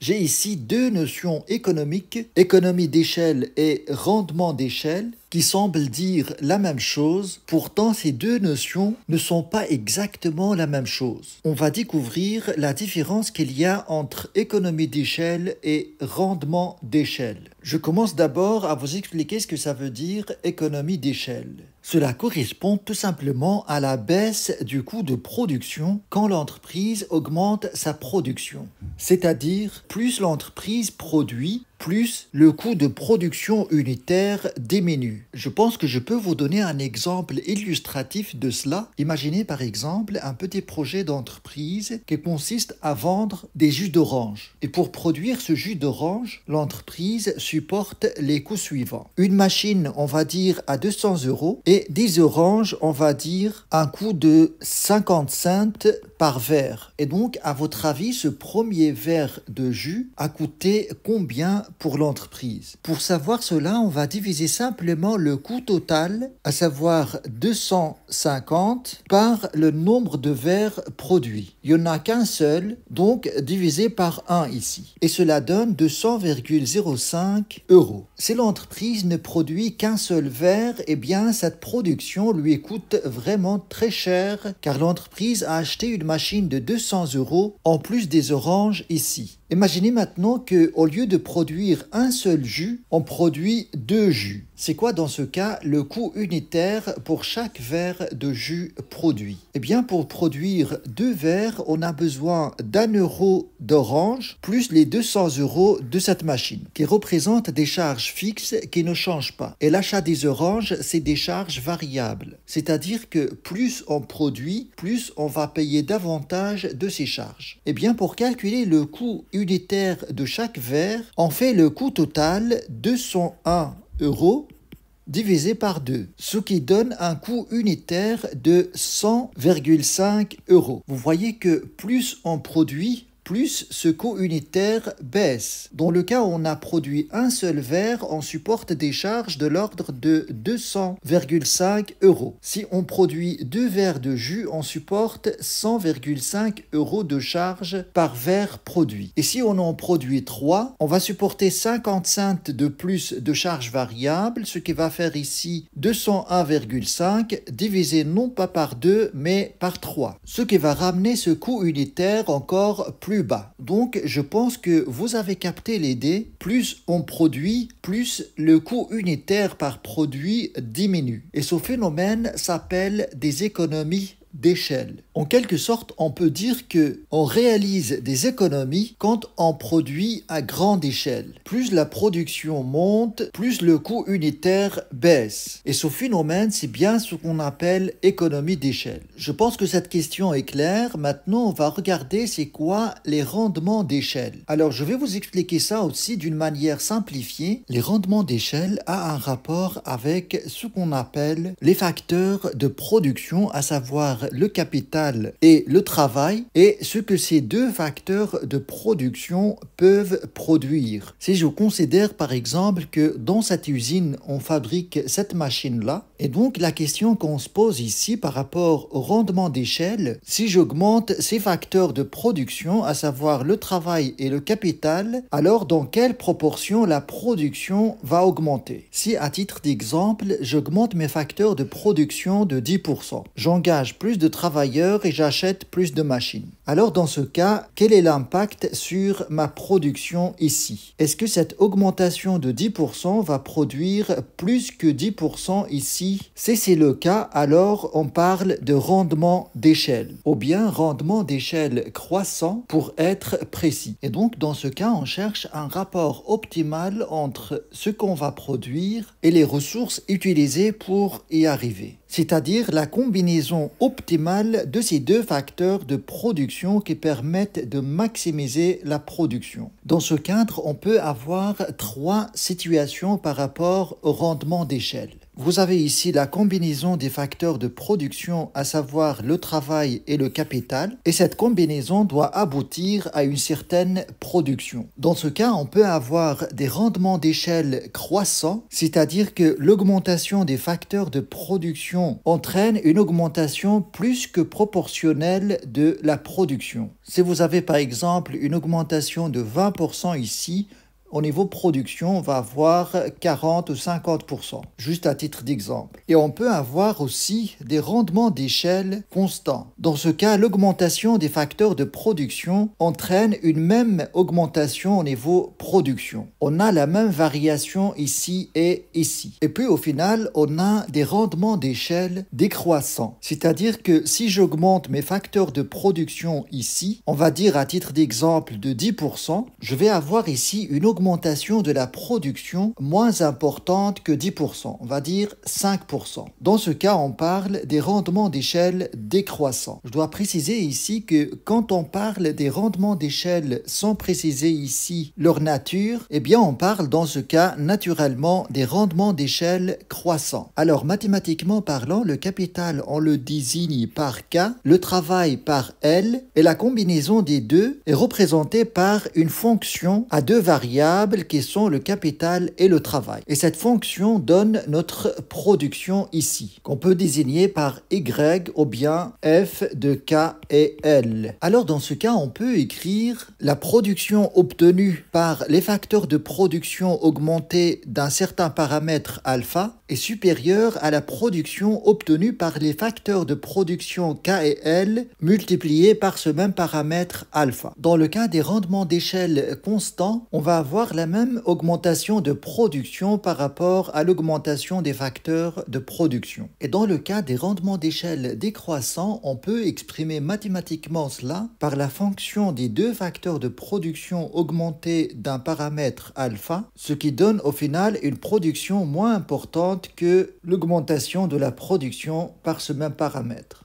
J'ai ici deux notions économiques, économie d'échelle et rendement d'échelle, qui semblent dire la même chose. Pourtant, ces deux notions ne sont pas exactement la même chose. On va découvrir la différence qu'il y a entre économie d'échelle et rendement d'échelle. Je commence d'abord à vous expliquer ce que ça veut dire économie d'échelle. Cela correspond tout simplement à la baisse du coût de production quand l'entreprise augmente sa production. C'est-à-dire, plus l'entreprise produit, plus le coût de production unitaire diminue. Je pense que je peux vous donner un exemple illustratif de cela. Imaginez par exemple un petit projet d'entreprise qui consiste à vendre des jus d'orange. Et pour produire ce jus d'orange, l'entreprise supporte les coûts suivants. Une machine, on va dire, à 200 euros et des oranges, on va dire, un coût de 50 cents par verre. Et donc, à votre avis, ce premier verre de jus a coûté combien pour l'entreprise Pour savoir cela, on va diviser simplement le coût total, à savoir 250, par le nombre de verres produits. Il n'y en a qu'un seul, donc divisé par 1 ici. Et cela donne 200,05 euros. Si l'entreprise ne produit qu'un seul verre, et eh bien, cette production lui coûte vraiment très cher, car l'entreprise a acheté une machine de 200 euros en plus des oranges ici. Imaginez maintenant que, au lieu de produire un seul jus, on produit deux jus. C'est quoi dans ce cas le coût unitaire pour chaque verre de jus produit Eh bien, pour produire deux verres, on a besoin d'un euro d'orange plus les 200 euros de cette machine, qui représente des charges fixes qui ne changent pas. Et l'achat des oranges, c'est des charges variables. C'est-à-dire que plus on produit, plus on va payer davantage de ces charges. Eh bien, pour calculer le coût unitaire, unitaire de chaque verre en fait le coût total 201 euros divisé par 2, ce qui donne un coût unitaire de 100,5 euros. Vous voyez que plus on produit, plus, ce coût unitaire baisse. Dans le cas où on a produit un seul verre, on supporte des charges de l'ordre de 200,5 euros. Si on produit deux verres de jus, on supporte 100,5 euros de charges par verre produit. Et si on en produit trois, on va supporter 50 cents de plus de charges variables, ce qui va faire ici 201,5 divisé non pas par 2 mais par 3, ce qui va ramener ce coût unitaire encore plus bas. Donc je pense que vous avez capté l'idée, plus on produit, plus le coût unitaire par produit diminue. Et ce phénomène s'appelle des économies d'échelle. En quelque sorte, on peut dire que on réalise des économies quand on produit à grande échelle. Plus la production monte, plus le coût unitaire baisse. Et ce phénomène, c'est bien ce qu'on appelle économie d'échelle. Je pense que cette question est claire. Maintenant, on va regarder c'est quoi les rendements d'échelle. Alors, je vais vous expliquer ça aussi d'une manière simplifiée. Les rendements d'échelle a un rapport avec ce qu'on appelle les facteurs de production, à savoir le capital et le travail et ce que ces deux facteurs de production peuvent produire. Si je considère par exemple que dans cette usine on fabrique cette machine-là, et donc la question qu'on se pose ici par rapport au rendement d'échelle, si j'augmente ces facteurs de production, à savoir le travail et le capital, alors dans quelle proportion la production va augmenter Si à titre d'exemple, j'augmente mes facteurs de production de 10%, j'engage plus de travailleurs et j'achète plus de machines. Alors dans ce cas, quel est l'impact sur ma production ici Est-ce que cette augmentation de 10% va produire plus que 10% ici Si c'est le cas, alors on parle de rendement d'échelle ou bien rendement d'échelle croissant pour être précis. Et donc dans ce cas, on cherche un rapport optimal entre ce qu'on va produire et les ressources utilisées pour y arriver c'est-à-dire la combinaison optimale de ces deux facteurs de production qui permettent de maximiser la production. Dans ce cadre, on peut avoir trois situations par rapport au rendement d'échelle. Vous avez ici la combinaison des facteurs de production, à savoir le travail et le capital, et cette combinaison doit aboutir à une certaine production. Dans ce cas, on peut avoir des rendements d'échelle croissants, c'est-à-dire que l'augmentation des facteurs de production entraîne une augmentation plus que proportionnelle de la production. Si vous avez par exemple une augmentation de 20% ici, au niveau production, on va avoir 40 ou 50%, juste à titre d'exemple. Et on peut avoir aussi des rendements d'échelle constants. Dans ce cas, l'augmentation des facteurs de production entraîne une même augmentation au niveau production. On a la même variation ici et ici. Et puis au final, on a des rendements d'échelle décroissants. C'est-à-dire que si j'augmente mes facteurs de production ici, on va dire à titre d'exemple de 10%, je vais avoir ici une augmentation augmentation de la production moins importante que 10%, on va dire 5%. Dans ce cas, on parle des rendements d'échelle décroissants. Je dois préciser ici que quand on parle des rendements d'échelle sans préciser ici leur nature, eh bien on parle dans ce cas naturellement des rendements d'échelle croissants. Alors mathématiquement parlant, le capital on le désigne par K, le travail par L et la combinaison des deux est représentée par une fonction à deux variables qui sont le capital et le travail. Et cette fonction donne notre production ici, qu'on peut désigner par Y ou bien F de K et L. Alors dans ce cas, on peut écrire la production obtenue par les facteurs de production augmentés d'un certain paramètre alpha est supérieure à la production obtenue par les facteurs de production K et L multipliés par ce même paramètre alpha. Dans le cas des rendements d'échelle constants, on va avoir la même augmentation de production par rapport à l'augmentation des facteurs de production. Et dans le cas des rendements d'échelle décroissants, on peut exprimer mathématiquement cela par la fonction des deux facteurs de production augmentés d'un paramètre alpha, ce qui donne au final une production moins importante que l'augmentation de la production par ce même paramètre.